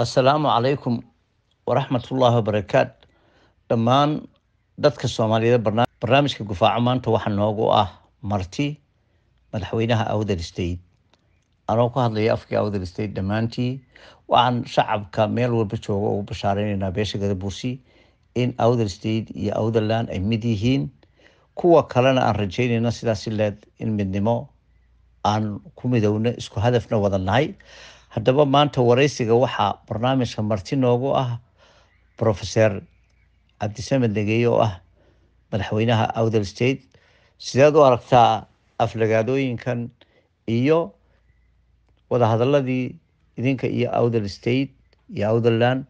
asalaamu calaykum waraxmatullaahi wabarakaat dhammaan dadka soomaaliyeed barnaamijka gufaaco maanta waxaa noogu ah marti madaxweynaha awdal state anoo ku hadlaya afkii awdal state dhammaantii waxaan shacabka meel walba jooga ugu bashaareynanaa beesha gadabuursi in awdal state iyo awdalland ay mid yihiin kuwa kalena aan rajeynayna sidaasi leed in midnimo aan ku midowno isku hadafna wada nahay haddaba maanta wareysiga waxaa barnaamijka marti noogu ah brofeser cabdisamed negeeye oo ah madaxweynaha outher state sideed u aragtaa aflagaadooyinkan iyo wadahadaladii idinka iyo outher state iyo outherland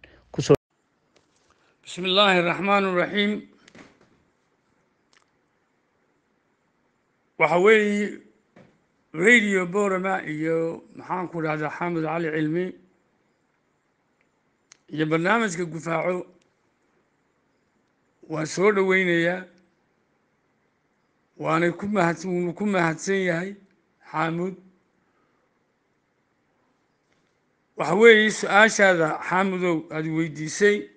bismi illaahi araxmaan iraxiim waxa weeye radio borama iyo maxaan ku dhahdaa xamed cali cilmi iyo barnaamijka gufaaco waan soo dhoweynayaa waana ku mahad ku mahadsan yahay xaamud waxa weeye su-aashaada xaamudow aada weydiisay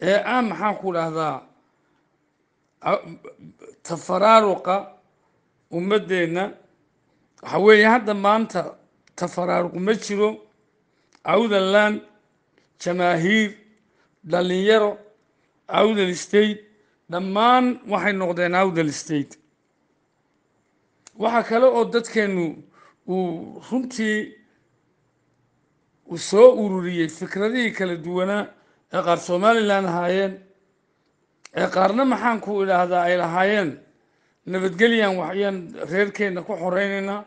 ee ah maxaan ku dhahdaa tafaraaruqa ummaddeenna waxa weeye hadda maanta tafaraaruq ma jiro awdaland jamaahiir dhallinyaro awdal state dhammaan waxay noqdeen awdal state waxaa kale oo dadkeennu uu runtii soo ururiyey fikradihii kala duwanaa ee qaar somalilan ahaayeen ee qaarna maxaan ku idhaahdaa ay lahaayeen nabadgelyan waxayaan reerkeenna ku xoreynaynaa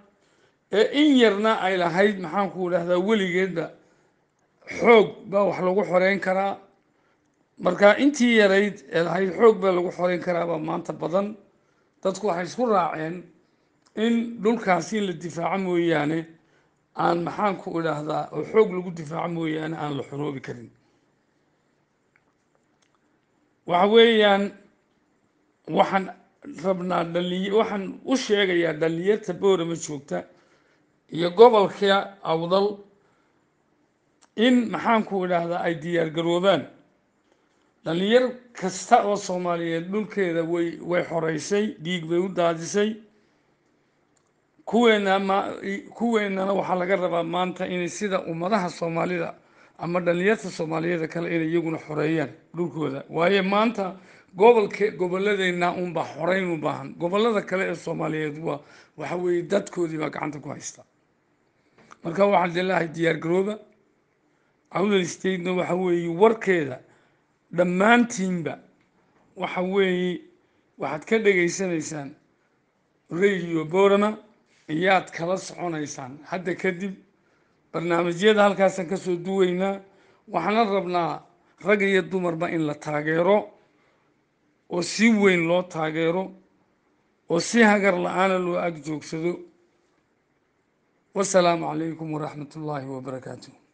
ee in yarna ay lahayd maxaanku idhahdaa weligeedba xoog baa wax lagu xoreyn karaa marka intii yarayd ee lahayd xoog baa lagu xoreyn karaabaa maanta badan dadku waxay isku raaceen in dhulkaasi in la difaaco mooyaane aan maxaanku idhaahdaa oo xoog lagu difaaco mooyaane aan la xoroobi karin waxa weeyaan waxaan rabnaa dhaliy waxaan u sheegayaa dhalinyarta boorama joogta iyo gobolka awdal in maxaanku idhaahdaa ay diyaar garoobaan dhalinyar kasta oo soomaaliyeed dhulkeeda way way xoreysay dhiig bay u daadisay kuweena ma kuweennana waxaa laga rabaa maanta inay sida ummadaha soomaalida ama dhalinyarta soomaaliyeed kale inay iyaguna xoreeyaan dhulkooda waayo maanta gobolke goboladeenna unbaa xoreyn u baahan gobollada kale ee soomaaliyeed waa waxa weeye dadkoodii baa gacanta ku haysta marka waxaan leelahay diyaargarooba awdal statena waxa weeye warkeeda dhammaantiinba waxa weeye waxaad ka dhegaysanaysaan radio borama ayaad kala soconaysaan hadda kadib barnaamijyada halkaasaan ka soo duweynaa waxaana rabnaa rag iyo dumarba in la taageero oo si weyn loo taageero oo si hagar la-aana loo ag joogsado wasalaamu calaykum waraxmat ullaahi wabarakaatu